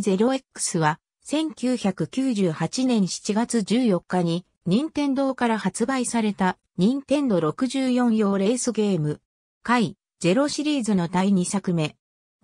ゼロ x は1998年7月14日に任天堂から発売された任天堂64用レースゲームゼロシリーズの第2作目。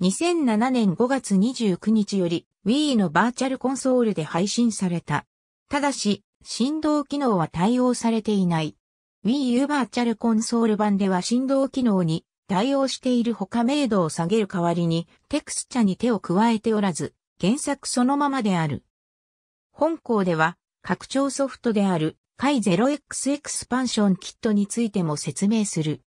2007年5月29日より Wii のバーチャルコンソールで配信された。ただし、振動機能は対応されていない。Wii U バーチャルコンソール版では振動機能に対応している他明度を下げる代わりにテクスチャに手を加えておらず、原作そのままである。本校では、拡張ソフトである、解 0X エクスパンションキットについても説明する。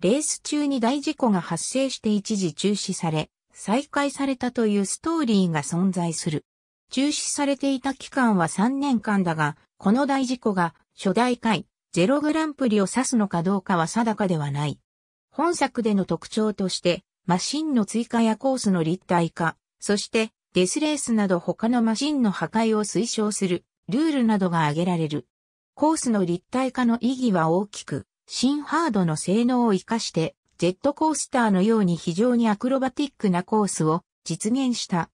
レース中に大事故が発生して一時中止され、再開されたというストーリーが存在する。中止されていた期間は3年間だが、この大事故が初代回0グランプリを指すのかどうかは定かではない。本作での特徴として、マシンの追加やコースの立体化、そしてデスレースなど他のマシンの破壊を推奨するルールなどが挙げられる。コースの立体化の意義は大きく、新ハードの性能を活かして、ジェットコースターのように非常にアクロバティックなコースを実現した。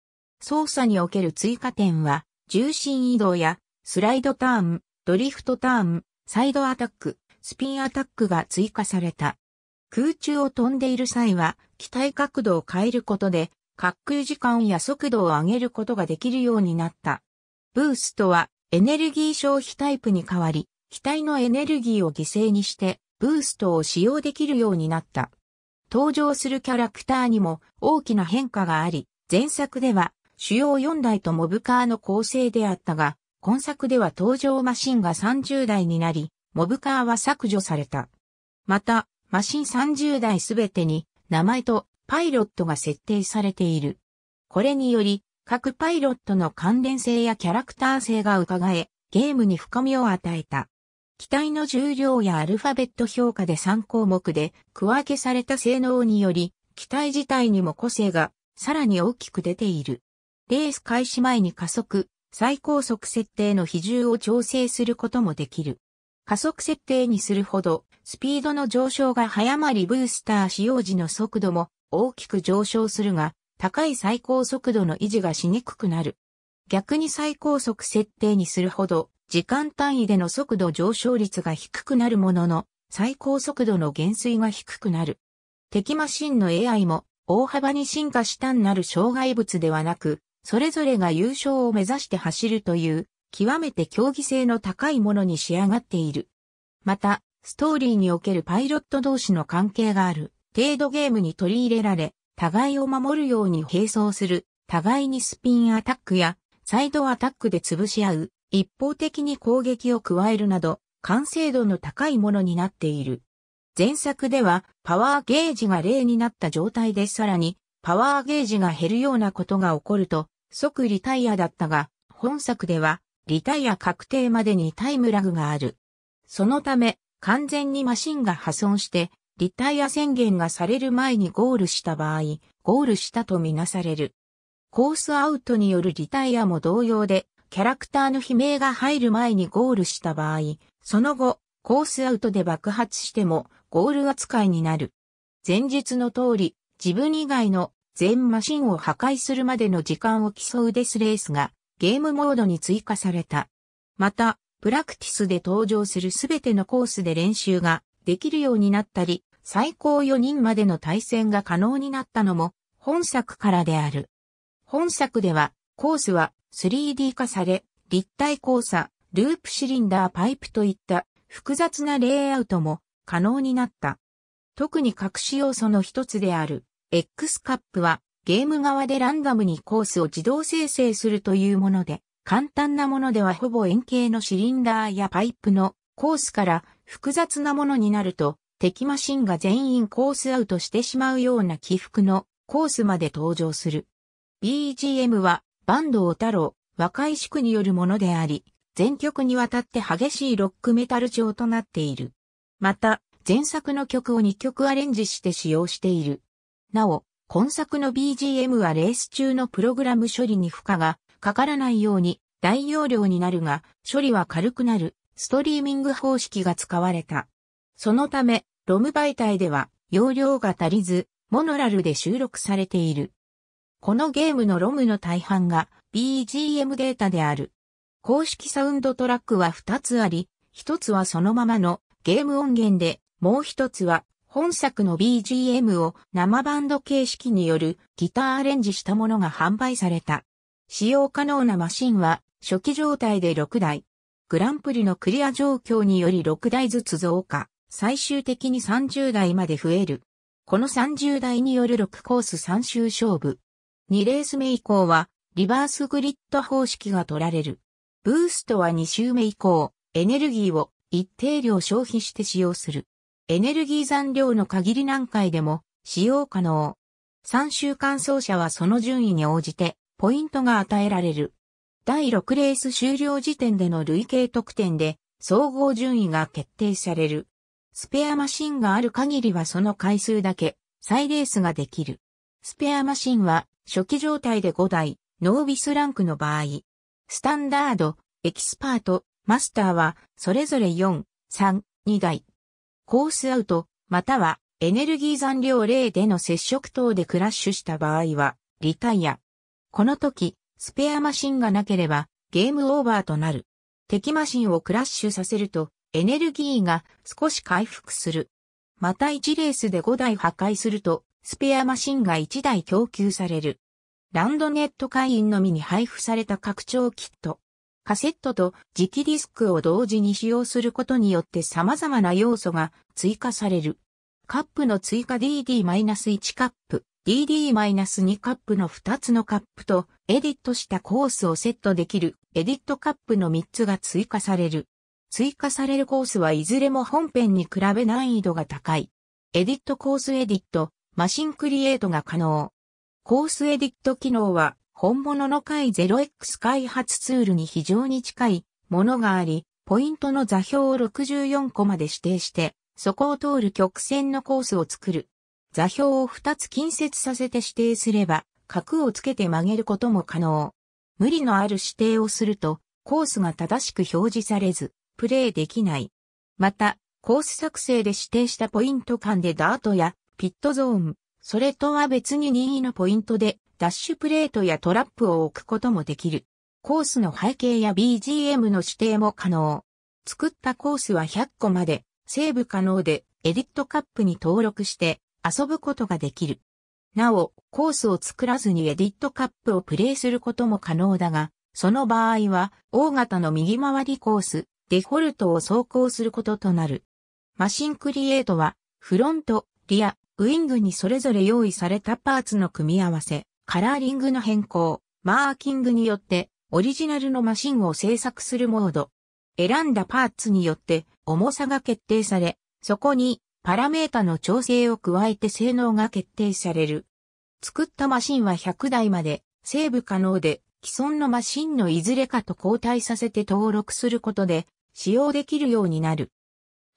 操作における追加点は、重心移動や、スライドターン、ドリフトターン、サイドアタック、スピンアタックが追加された。空中を飛んでいる際は、機体角度を変えることで、滑空時間や速度を上げることができるようになった。ブーストはエネルギー消費タイプに変わり、機体のエネルギーを犠牲にして、ブーストを使用できるようになった。登場するキャラクターにも大きな変化があり、前作では主要4台とモブカーの構成であったが、今作では登場マシンが30台になり、モブカーは削除された。また、マシン30台すべてに名前とパイロットが設定されている。これにより、各パイロットの関連性やキャラクター性が伺え、ゲームに深みを与えた。機体の重量やアルファベット評価で3項目で区分けされた性能により、機体自体にも個性がさらに大きく出ている。レース開始前に加速、最高速設定の比重を調整することもできる。加速設定にするほど、スピードの上昇が早まりブースター使用時の速度も大きく上昇するが、高い最高速度の維持がしにくくなる。逆に最高速設定にするほど、時間単位での速度上昇率が低くなるものの、最高速度の減衰が低くなる。敵マシンの AI も大幅に進化したんなる障害物ではなく、それぞれが優勝を目指して走るという、極めて競技性の高いものに仕上がっている。また、ストーリーにおけるパイロット同士の関係がある。程度ゲームに取り入れられ、互いを守るように並走する、互いにスピンアタックや、サイドアタックで潰し合う、一方的に攻撃を加えるなど、完成度の高いものになっている。前作では、パワーゲージが0になった状態でさらに、パワーゲージが減るようなことが起こると、即リタイアだったが、本作では、リタイア確定までにタイムラグがある。そのため、完全にマシンが破損して、リタイア宣言がされる前にゴールした場合、ゴールしたとみなされる。コースアウトによるリタイアも同様で、キャラクターの悲鳴が入る前にゴールした場合、その後、コースアウトで爆発してもゴール扱いになる。前述の通り、自分以外の全マシンを破壊するまでの時間を競うデスレースがゲームモードに追加された。また、プラクティスで登場するすべてのコースで練習ができるようになったり、最高4人までの対戦が可能になったのも本作からである。本作ではコースは 3D 化され、立体交差、ループシリンダーパイプといった複雑なレイアウトも可能になった。特に隠し要素の一つである X カップはゲーム側でランダムにコースを自動生成するというもので、簡単なものではほぼ円形のシリンダーやパイプのコースから複雑なものになると敵マシンが全員コースアウトしてしまうような起伏のコースまで登場する。BGM は、坂東太郎、若い宿によるものであり、全曲にわたって激しいロックメタル調となっている。また、前作の曲を2曲アレンジして使用している。なお、今作の BGM はレース中のプログラム処理に負荷がかからないように大容量になるが、処理は軽くなる、ストリーミング方式が使われた。そのため、ロム媒体では容量が足りず、モノラルで収録されている。このゲームのロムの大半が BGM データである。公式サウンドトラックは2つあり、1つはそのままのゲーム音源で、もう1つは本作の BGM を生バンド形式によるギターアレンジしたものが販売された。使用可能なマシンは初期状態で6台。グランプリのクリア状況により6台ずつ増加。最終的に30台まで増える。この30台による6コース3周勝負。2レース目以降は、リバースグリッド方式が取られる。ブーストは2周目以降、エネルギーを一定量消費して使用する。エネルギー残量の限り何回でも使用可能。3週間走者はその順位に応じてポイントが与えられる。第6レース終了時点での累計得点で総合順位が決定される。スペアマシンがある限りはその回数だけ再レースができる。スペアマシンは初期状態で5台、ノービスランクの場合、スタンダード、エキスパート、マスターはそれぞれ4、3、2台。コースアウト、またはエネルギー残量0での接触等でクラッシュした場合は、リタイア。この時、スペアマシンがなければゲームオーバーとなる。敵マシンをクラッシュさせると、エネルギーが少し回復する。また1レースで5台破壊すると、スペアマシンが1台供給される。ランドネット会員のみに配布された拡張キット。カセットと磁気ディスクを同時に使用することによって様々な要素が追加される。カップの追加 DD-1 カップ、DD-2 カップの2つのカップとエディットしたコースをセットできるエディットカップの3つが追加される。追加されるコースはいずれも本編に比べ難易度が高い。エディットコースエディット、マシンクリエイトが可能。コースエディット機能は本物の回 0x 開発ツールに非常に近いものがあり、ポイントの座標を64個まで指定して、そこを通る曲線のコースを作る。座標を2つ近接させて指定すれば、角をつけて曲げることも可能。無理のある指定をすると、コースが正しく表示されず、プレイできない。また、コース作成で指定したポイント間でダートやピットゾーン、それとは別に任意のポイントでダッシュプレートやトラップを置くこともできる。コースの背景や BGM の指定も可能。作ったコースは100個まで、セーブ可能で、エディットカップに登録して遊ぶことができる。なお、コースを作らずにエディットカップをプレイすることも可能だが、その場合は、大型の右回りコース、デフォルトを走行することとなる。マシンクリエイトは、フロント、リア、ウィングにそれぞれ用意されたパーツの組み合わせ、カラーリングの変更、マーキングによって、オリジナルのマシンを製作するモード。選んだパーツによって重さが決定され、そこにパラメータの調整を加えて性能が決定される。作ったマシンは100台まで、セーブ可能で、既存のマシンのいずれかと交代させて登録することで、使用できるようになる。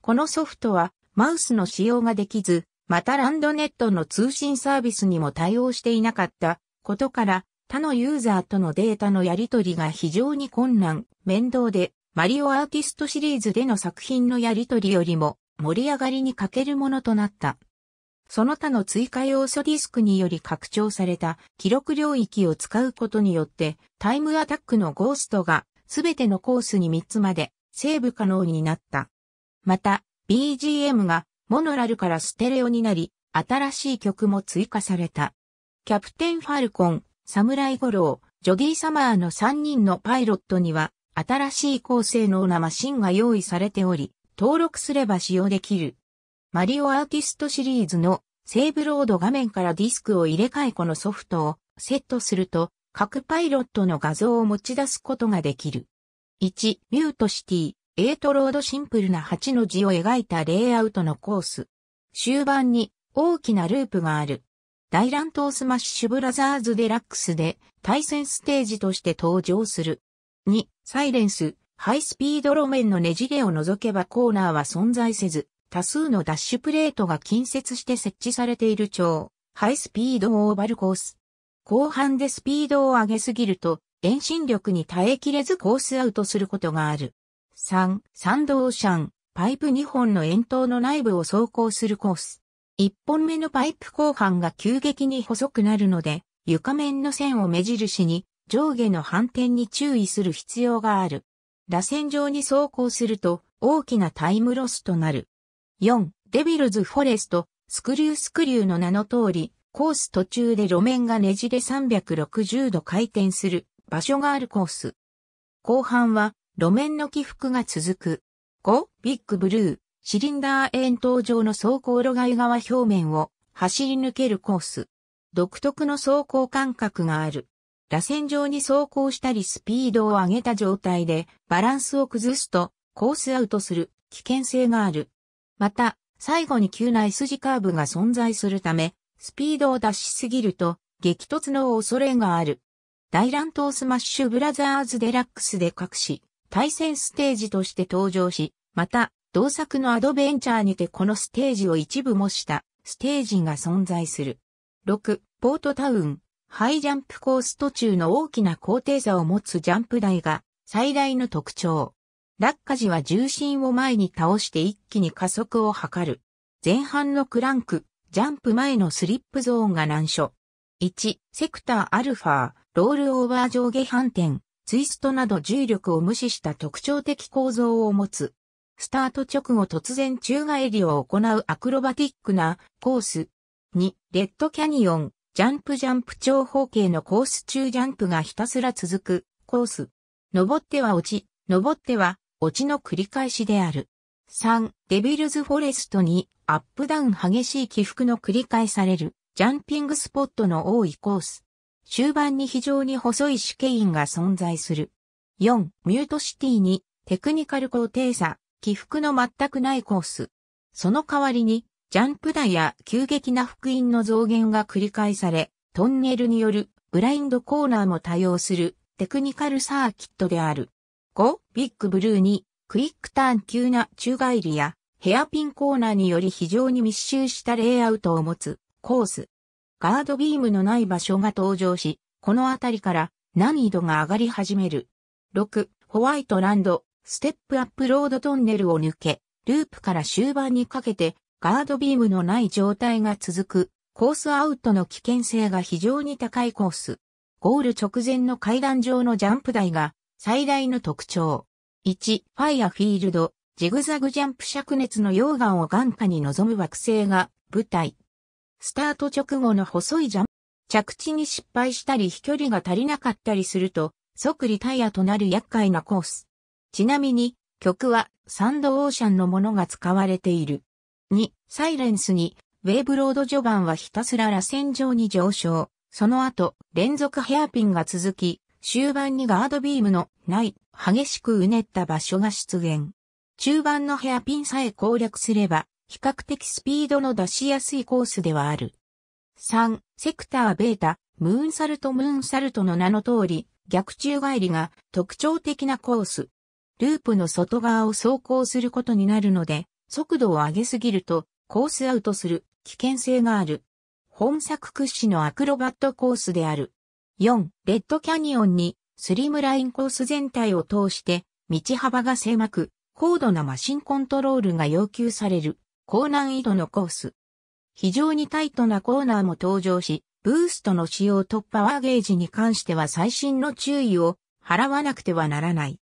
このソフトはマウスの使用ができず、またランドネットの通信サービスにも対応していなかったことから他のユーザーとのデータのやり取りが非常に困難、面倒でマリオアーティストシリーズでの作品のやり取りよりも盛り上がりに欠けるものとなった。その他の追加要素ディスクにより拡張された記録領域を使うことによってタイムアタックのゴーストが全てのコースに3つまでセーブ可能になった。また、BGM がモノラルからステレオになり、新しい曲も追加された。キャプテンファルコン、サムライゴロー、ジョディ・サマーの3人のパイロットには、新しい高性能なマシンが用意されており、登録すれば使用できる。マリオアーティストシリーズのセーブロード画面からディスクを入れ替えこのソフトをセットすると、各パイロットの画像を持ち出すことができる。1、ミュートシティ、8ロードシンプルな8の字を描いたレイアウトのコース。終盤に大きなループがある。大乱闘スマッシュブラザーズデラックスで対戦ステージとして登場する。2、サイレンス、ハイスピード路面のねじれを除けばコーナーは存在せず、多数のダッシュプレートが近接して設置されている超、ハイスピードオーバルコース。後半でスピードを上げすぎると、遠心力に耐えきれずコースアウトすることがある。3、サンドオーシャン、パイプ2本の円筒の内部を走行するコース。1本目のパイプ後半が急激に細くなるので、床面の線を目印に上下の反転に注意する必要がある。螺旋状に走行すると大きなタイムロスとなる。4、デビルズフォレスト、スクリュースクリューの名の通り、コース途中で路面がねじれ360度回転する場所があるコース。後半は路面の起伏が続く。5、ビッグブルー、シリンダー円筒状の走行路外側表面を走り抜けるコース。独特の走行感覚がある。螺旋状に走行したりスピードを上げた状態でバランスを崩すとコースアウトする危険性がある。また、最後に急な S 字カーブが存在するため、スピードを出しすぎると激突の恐れがある。大乱闘スマッシュブラザーズデラックスで隠し、対戦ステージとして登場し、また、同作のアドベンチャーにてこのステージを一部模したステージが存在する。6、ポートタウン、ハイジャンプコース途中の大きな高低差を持つジャンプ台が最大の特徴。落下時は重心を前に倒して一気に加速を図る。前半のクランク、ジャンプ前のスリップゾーンが難所。1、セクターアルファ、ー、ロールオーバー上下反転、ツイストなど重力を無視した特徴的構造を持つ。スタート直後突然宙返りを行うアクロバティックなコース。2、レッドキャニオン、ジャンプジャンプ長方形のコース中ジャンプがひたすら続くコース。登っては落ち、登っては落ちの繰り返しである。3、デビルズフォレストにアップダウン激しい起伏の繰り返されるジャンピングスポットの多いコース。終盤に非常に細いケイ員が存在する。4、ミュートシティにテクニカル高低差、起伏の全くないコース。その代わりに、ジャンプ台や急激な福音の増減が繰り返され、トンネルによるブラインドコーナーも多用するテクニカルサーキットである。5、ビッグブルーにクイックターン急な宙返りやヘアピンコーナーにより非常に密集したレイアウトを持つコース。ガードビームのない場所が登場し、このあたりから難易度が上がり始める。6、ホワイトランド、ステップアップロードトンネルを抜け、ループから終盤にかけて、ガードビームのない状態が続く、コースアウトの危険性が非常に高いコース。ゴール直前の階段上のジャンプ台が最大の特徴。1、ファイアフィールド、ジグザグジャンプ灼熱の溶岩を眼下に望む惑星が舞台。スタート直後の細いジャンプ、着地に失敗したり飛距離が足りなかったりすると、即リタイアとなる厄介なコース。ちなみに、曲はサンドオーシャンのものが使われている。2、サイレンスに、ウェーブロード序盤はひたすら螺旋状に上昇。その後、連続ヘアピンが続き、終盤にガードビームのない激しくうねった場所が出現。中盤のヘアピンさえ攻略すれば、比較的スピードの出しやすいコースではある。3、セクターベータ、ムーンサルトムーンサルトの名の通り、逆宙返りが特徴的なコース。ループの外側を走行することになるので、速度を上げすぎるとコースアウトする危険性がある。本作屈指のアクロバットコースである。4、レッドキャニオンにスリムラインコース全体を通して道幅が狭く、高度なマシンコントロールが要求される。高難易度のコース。非常にタイトなコーナーも登場し、ブーストの使用とパワーゲージに関しては最新の注意を払わなくてはならない。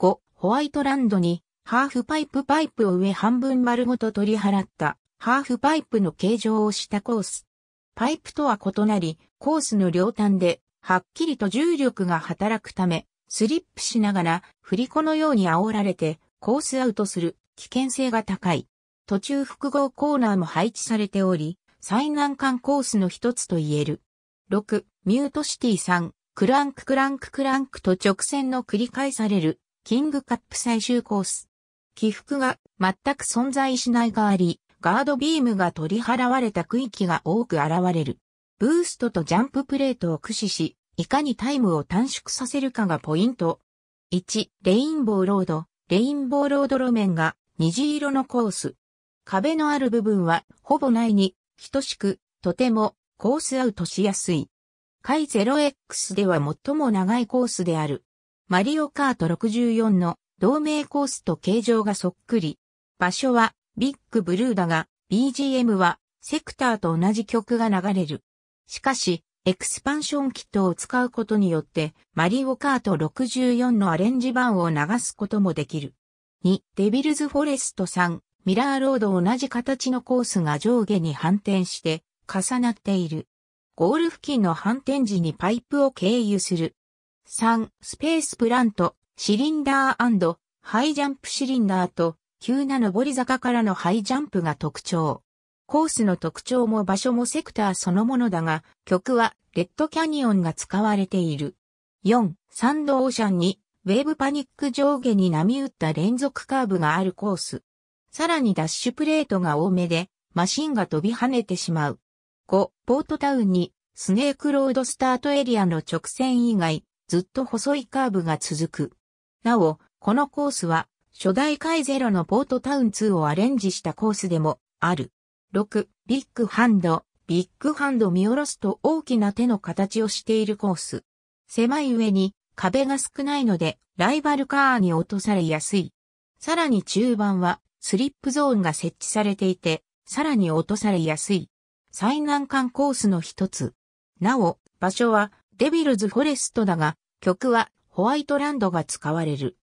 5、ホワイトランドに、ハーフパイプパイプを上半分丸ごと取り払った、ハーフパイプの形状をしたコース。パイプとは異なり、コースの両端で、はっきりと重力が働くため、スリップしながら、振り子のように煽られて、コースアウトする危険性が高い。途中複合コーナーも配置されており、最難関コースの一つと言える。6、ミュートシティ3、クランククランククランクと直線の繰り返される、キングカップ最終コース。起伏が全く存在しないがあり、ガードビームが取り払われた区域が多く現れる。ブーストとジャンププレートを駆使し、いかにタイムを短縮させるかがポイント。1、レインボーロード、レインボーロード路面が虹色のコース。壁のある部分はほぼないに等しく、とてもコースアウトしやすい。回 0X では最も長いコースである。マリオカート64の同盟コースと形状がそっくり。場所はビッグブルーだが BGM はセクターと同じ曲が流れる。しかし、エクスパンションキットを使うことによってマリオカート64のアレンジ版を流すこともできる。2、デビルズフォレスト3、ミラーロード同じ形のコースが上下に反転して重なっている。ゴール付近の反転時にパイプを経由する。3、スペースプラント、シリンダーハイジャンプシリンダーと、急な上り坂からのハイジャンプが特徴。コースの特徴も場所もセクターそのものだが、曲はレッドキャニオンが使われている。4、サンドオーシャンに、ウェーブパニック上下に波打った連続カーブがあるコース。さらにダッシュプレートが多めで、マシンが飛び跳ねてしまう。5、ポートタウンに、スネークロードスタートエリアの直線以外、ずっと細いカーブが続く。なお、このコースは、初代カイゼロのポートタウン2をアレンジしたコースでもある。6、ビッグハンド。ビッグハンド見下ろすと大きな手の形をしているコース。狭い上に壁が少ないのでライバルカーに落とされやすい。さらに中盤はスリップゾーンが設置されていて、さらに落とされやすい。最難関コースの一つ。なお、場所はデビルズ・フォレストだが、曲はホワイトランドが使われる。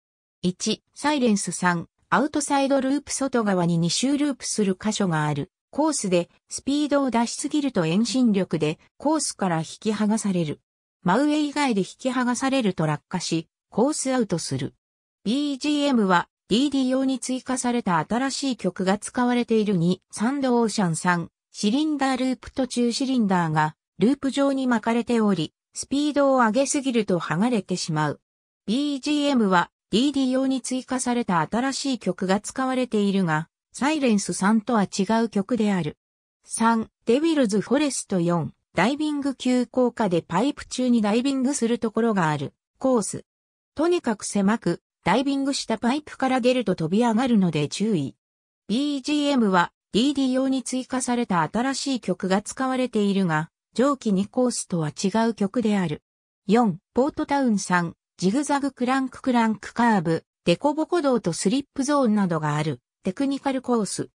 1、サイレンス3、アウトサイドループ外側に2周ループする箇所がある。コースでスピードを出しすぎると遠心力でコースから引き剥がされる。真上以外で引き剥がされると落下し、コースアウトする。BGM は DD 用に追加された新しい曲が使われている2、サンドオーシャン3、シリンダーループ途中シリンダーがループ状に巻かれており、スピードを上げすぎると剥がれてしまう。BGM は DD 用に追加された新しい曲が使われているが、サイレンス3とは違う曲である。3、デビルズ・フォレスト4、ダイビング急降下でパイプ中にダイビングするところがある、コース。とにかく狭く、ダイビングしたパイプから出ると飛び上がるので注意。BGM は DD 用に追加された新しい曲が使われているが、上記2コースとは違う曲である。4、ポートタウン3、ジグザグクランククランクカーブ、デコボコ道とスリップゾーンなどがある、テクニカルコース。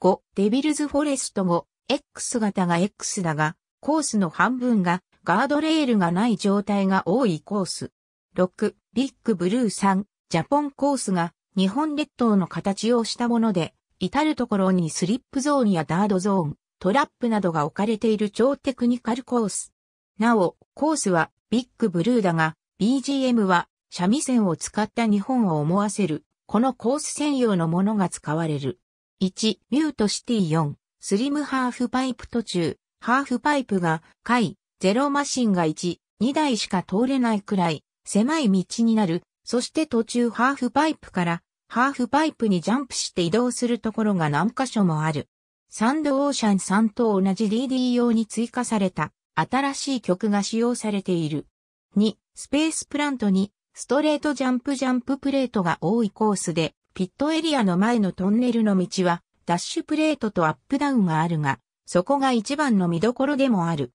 5、デビルズフォレストも X 型が X だが、コースの半分が、ガードレールがない状態が多いコース。6、ビッグブルー3、ジャポンコースが日本列島の形をしたもので、至るところにスリップゾーンやダードゾーン、トラップなどが置かれている超テクニカルコース。なお、コースはビッグブルーだが、BGM は三味線を使った日本を思わせる、このコース専用のものが使われる。1、ミュートシティ4、スリムハーフパイプ途中、ハーフパイプが、回、ゼロマシンが1、2台しか通れないくらい、狭い道になる、そして途中ハーフパイプからハーフパイプにジャンプして移動するところが何箇所もある。サンドオーシャン3と同じ DD 用に追加された新しい曲が使用されている。2、スペースプラントにストレートジャンプジャンププレートが多いコースで、ピットエリアの前のトンネルの道はダッシュプレートとアップダウンがあるが、そこが一番の見どころでもある。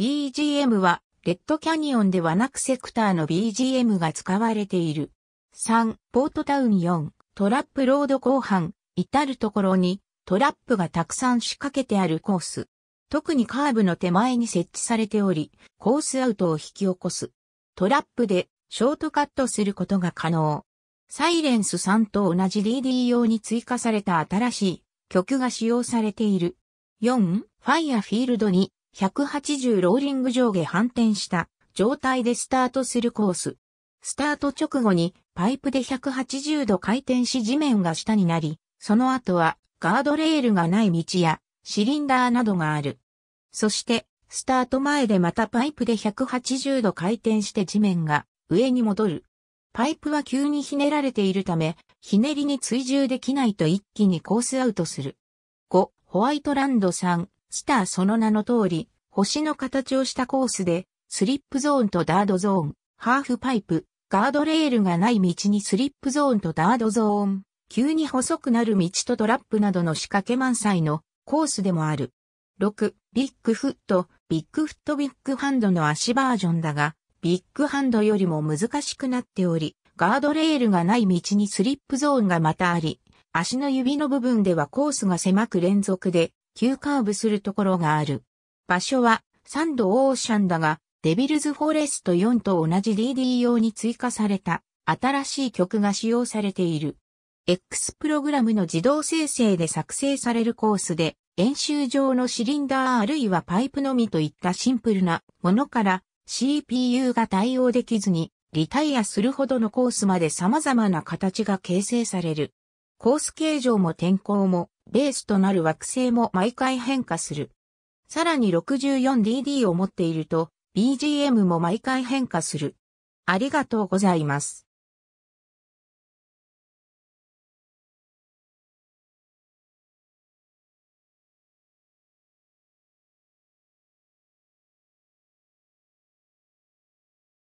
BGM はレッドキャニオンではなくセクターの BGM が使われている。3、ポートタウン4、トラップロード後半、至るところにトラップがたくさん仕掛けてあるコース。特にカーブの手前に設置されており、コースアウトを引き起こす。トラップでショートカットすることが可能。サイレンス3と同じ DD 用に追加された新しい曲が使用されている。4、ファイアフィールドに180ローリング上下反転した状態でスタートするコース。スタート直後にパイプで180度回転し地面が下になり、その後はガードレールがない道やシリンダーなどがある。そしてスタート前でまたパイプで180度回転して地面が上に戻る。パイプは急にひねられているため、ひねりに追従できないと一気にコースアウトする。5、ホワイトランド3、スターその名の通り、星の形をしたコースで、スリップゾーンとダードゾーン、ハーフパイプ、ガードレールがない道にスリップゾーンとダードゾーン、急に細くなる道とトラップなどの仕掛け満載のコースでもある。6、ビッグフット、ビッグフットビッグハンドの足バージョンだが、ビッグハンドよりも難しくなっており、ガードレールがない道にスリップゾーンがまたあり、足の指の部分ではコースが狭く連続で、急カーブするところがある。場所はサンドオーシャンだが、デビルズフォレスト4と同じ DD 用に追加された新しい曲が使用されている。X プログラムの自動生成で作成されるコースで、演習場のシリンダーあるいはパイプのみといったシンプルなものから CPU が対応できずにリタイアするほどのコースまで様々な形が形成される。コース形状も天候もベースとなる惑星も毎回変化する。さらに 64DD を持っていると、BGM も毎回変化する。ありがとうございます。